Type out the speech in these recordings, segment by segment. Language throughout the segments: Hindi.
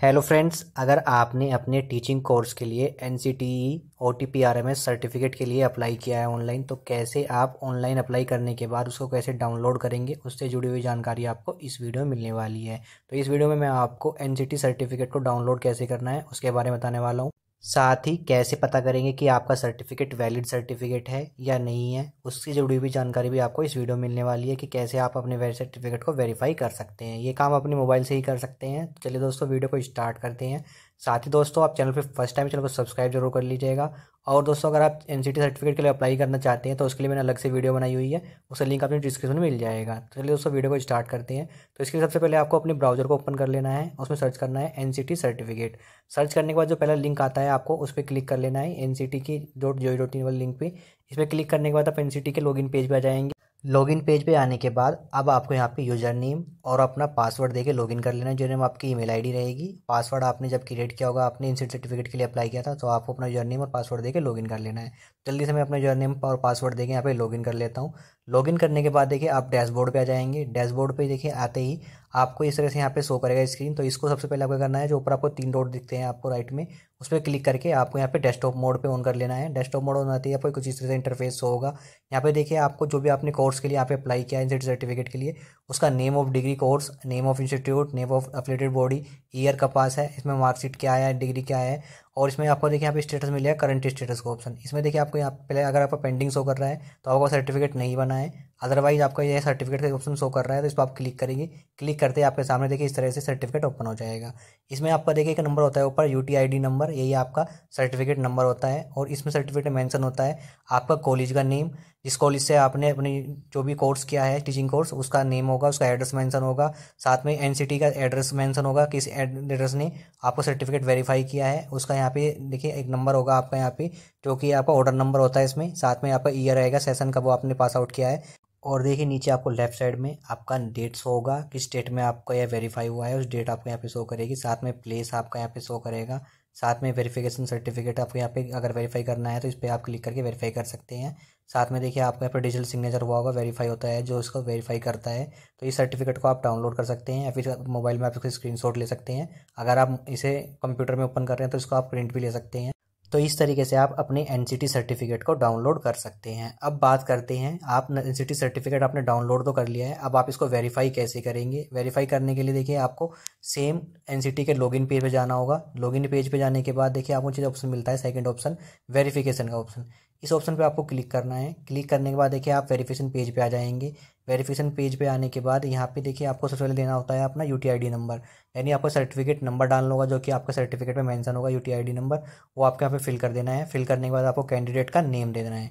हेलो फ्रेंड्स अगर आपने अपने टीचिंग कोर्स के लिए N C T E O T P R M S certificate के लिए अप्लाई किया है ऑनलाइन तो कैसे आप ऑनलाइन अप्लाई करने के बाद उसको कैसे डाउनलोड करेंगे उससे जुड़ी हुई जानकारी आपको इस वीडियो में मिलने वाली है तो इस वीडियो में मैं आपको एन सी टी सर्टिफिकेट को डाउनलोड कैसे करना है उसके बारे में बताने वाला हूँ साथ ही कैसे पता करेंगे कि आपका सर्टिफिकेट वैलिड सर्टिफिकेट है या नहीं है उससे जुड़ी हुई जानकारी भी आपको इस वीडियो में मिलने वाली है कि कैसे आप अपने वैलिड सर्टिफिकेट को वेरीफाई कर सकते हैं ये काम अपने मोबाइल से ही कर सकते हैं चलिए दोस्तों वीडियो को स्टार्ट करते हैं साथ ही दोस्तों आप चैनल पे फर्स्ट टाइम चैनल को सब्सक्राइब जरूर कर लीजिएगा और दोस्तों अगर आप एन सर्टिफिकेट के लिए अप्लाई करना चाहते हैं तो उसके लिए मैंने अलग से वीडियो बनाई हुई है उसका लिंक आपने डिस्क्रिप्शन में मिल जाएगा तो चलिए दोस्तों वीडियो को स्टार्ट करते हैं तो इसके लिए सबसे पहले आपको अपने ब्राउजर को ओपन कर लेना है उसमें सर्च करना है एन सर्टिफिकेट सर्च करने के बाद जो पहला लिंक आता है आपको उस पर क्लिक कर लेना है एन की डॉट जो डॉट इन वाले लिंक पर इस पर क्लिक करने के बाद आप एन के लॉग पेज पर आ जाएंगे लॉगिन पेज पे आने के बाद अब आपको यहाँ पे यूज़र नेम और अपना पासवर्ड देके लॉगिन कर लेना जो नेम आपकी ईमेल आईडी रहेगी पासवर्ड आपने जब क्रिएट किया होगा आपने इंसिट सर्टिफिकेट के लिए अप्लाई किया था तो आपको अपना यूज़र नेम और पासवर्ड देके लॉगिन कर लेना है जल्दी से मैं अपना यूज़र नेम और पासवर्ड देके यहाँ पे लॉगिन कर लेता हूँ लॉगिन करने के बाद देखिए आप डैशबोर्ड पर आ जाएंगे डैशबोर्ड पर देखिए आते ही आपको इस तरह से यहाँ पे शो करेगा स्क्रीन तो इसको सबसे पहले आपको करना है जो ऊपर आपको तीन डॉट दिखते हैं आपको राइट में उस पर क्लिक करके आपको यहाँ पे डेस्कटॉप मोड पे ऑन कर लेना है डेस्कटॉप मोड ऑन आती है आपको कुछ इस तरह से इंटरफेस होगा यहाँ पे देखिए आपको जो भी आपने कोर्स के लिए यहाँ पे अप्लाई किया है सर्टिफिकेट के लिए उसका name of degree course name of institute name of affiliated body year का पास है इसमें मार्कशीट क्या आया है डिग्री क्या है और इसमें आपको देखिए यहाँ पे स्टेटस मिलेगा करंट स्टेटस का ऑप्शन इसमें देखिए आपको यहाँ पहले अगर आपका पेंडिंग शो कर रहा है तो आपका सर्टिफिकेट नहीं बना है अदरवाइज आपका ये सर्टिफिकेट का ऑप्शन शो कर रहा है तो इस पर आप क्लिक करेंगे क्लिक करते ही आपके सामने देखिए इस तरह से सर्टिफिकेट ओपन हो जाएगा इसमें आपका देखिए एक नंबर होता है ऊपर यू टी नंबर यही आपका सर्टिफिकेट नंबर होता है और इसमें सर्टिफिकेट मैंशन होता है आपका कॉलेज का नेम जिस कॉलेज से आपने अपनी जो भी कोर्स किया है टीचिंग कोर्स उसका नेम होगा उसका एड्रेस मैंसन होगा साथ में टी का एड्रेस मैंसन होगा किस एड्रेस ने आपको सर्टिफिकेट वेरीफाई किया है उसका यहाँ पे देखिए एक नंबर होगा आपका यहाँ पे जो कि आपका ऑर्डर नंबर होता है इसमें साथ में आपका ईयर रहेगा सेशन कब आपने पास आउट किया है और देखिए नीचे आपको लेफ्ट साइड में आपका डेट शो होगा किस डेट में आपका यह वेरीफाई हुआ है उस डेट आपको यहाँ पे शो करेगी साथ में प्लेस आपका यहाँ पे शो करेगा साथ में वेरिफिकेशन सर्टिफिकेट आपको यहाँ पे अगर वेरीफाई करना है तो इस पर आप क्लिक करके वेरीफाई कर सकते हैं साथ में देखिए आपको यहाँ पर डिजिटल सिग्नेचर हुआ होगा वेरीफाई होता है जो इसको वेरीफाई करता है तो इस सर्टिफिकेट को आप डाउनलोड कर सकते हैं या फिर मोबाइल में आप इसका स्क्रीनशॉट ले सकते हैं अगर आप इसे कंप्यूटर में ओपन कर रहे हैं तो इसको आप प्रिंट भी ले सकते हैं तो इस तरीके से आप अपने एन सर्टिफिकेट को डाउनलोड कर सकते हैं अब बात करते हैं आप एन सर्टिफिकेट आपने डाउनलोड तो कर लिया है अब आप इसको वेरीफाई कैसे करेंगे वेरीफाई करने के लिए देखिए आपको सेम एन के लॉगिन पेज पर जाना होगा लॉगिन पेज पर जाने के बाद देखिए आपको चीज़ ऑप्शन मिलता है सेकेंड ऑप्शन वेरीफिकेशन का ऑप्शन इस ऑप्शन पे आपको क्लिक करना है क्लिक करने के बाद देखिए आप वेरिफिकेशन पेज पे आ जाएंगे वेरिफिकेशन पेज पे आने के बाद यहाँ पे देखिए आपको सबसे पहले देना होता है अपना यू टी नंबर यानी आपको सर्टिफिकेट नंबर डालना होगा जो कि आपका सर्टिफिकेट में मेंशन होगा यू टी नंबर वो आपके यहाँ पे फिल कर देना है फिल करने के बाद आपको कैंडिडेट का नेम दे देना है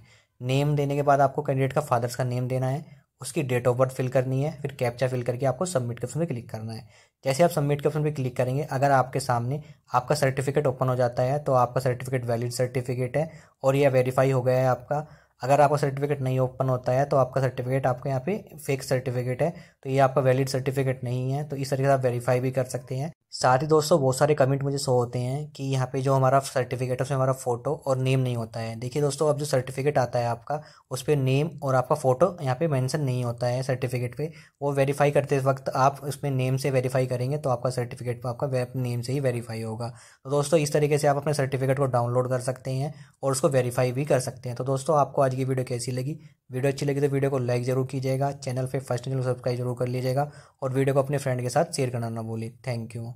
नेम देने के बाद आपको कैंडिडेट का फादर्स का नेम देना है उसकी डेट ऑफ बर्थ फिल करनी है फिर कैप्चा फिल करके आपको सबमिट के ऑप्शन पर क्लिक करना है जैसे आप सबमिट के ऑप्शन पर क्लिक करेंगे अगर आपके सामने आपका सर्टिफिकेट ओपन हो जाता है तो आपका सर्टिफिकेट वैलिड सर्टिफिकेट है और यह वेरीफाई हो गया है आपका अगर आपका सर्टिफिकेट नहीं ओपन होता है तो आपका सर्टिफिकेट आपके यहाँ पे फेक सर्टिफिकेट है तो ये आपका वैलिड सर्टिफिकेट नहीं है तो इस तरीके से आप वेरीफाई भी कर सकते हैं साथ ही दोस्तों बहुत सारे कमेंट मुझे शो होते हैं कि यहाँ पे जो हमारा सर्टिफिकेट है उसमें हमारा फ़ोटो और नेम नहीं होता है देखिए दोस्तों अब जो सर्टिफिकेट आता है आपका उस पर नेम और आपका फ़ोटो यहाँ पे मेंशन नहीं होता है सर्टिफिकेट पे वो वेरीफाई करते वक्त आप उसमें नेम से वेरीफाई करेंगे तो आपका सर्टिफिकेट आपका वेब नेम से ही वेरीफाई होगा तो दोस्तों इस तरीके से आप अपने सर्टिफिकेट को डाउनलोड कर सकते हैं और उसको वेरीफाई भी कर सकते हैं तो दोस्तों आपको आज की वीडियो कैसी लगी वीडियो अच्छी लगी तो वीडियो को लाइक जरूर कीजिएगा चैनल पर फर्स्ट चैनल सब्सक्राइब जरूर कर लीजिएगा और वीडियो को अपने फ्रेंड के साथ शेयर करना ना भूलें थैंक यू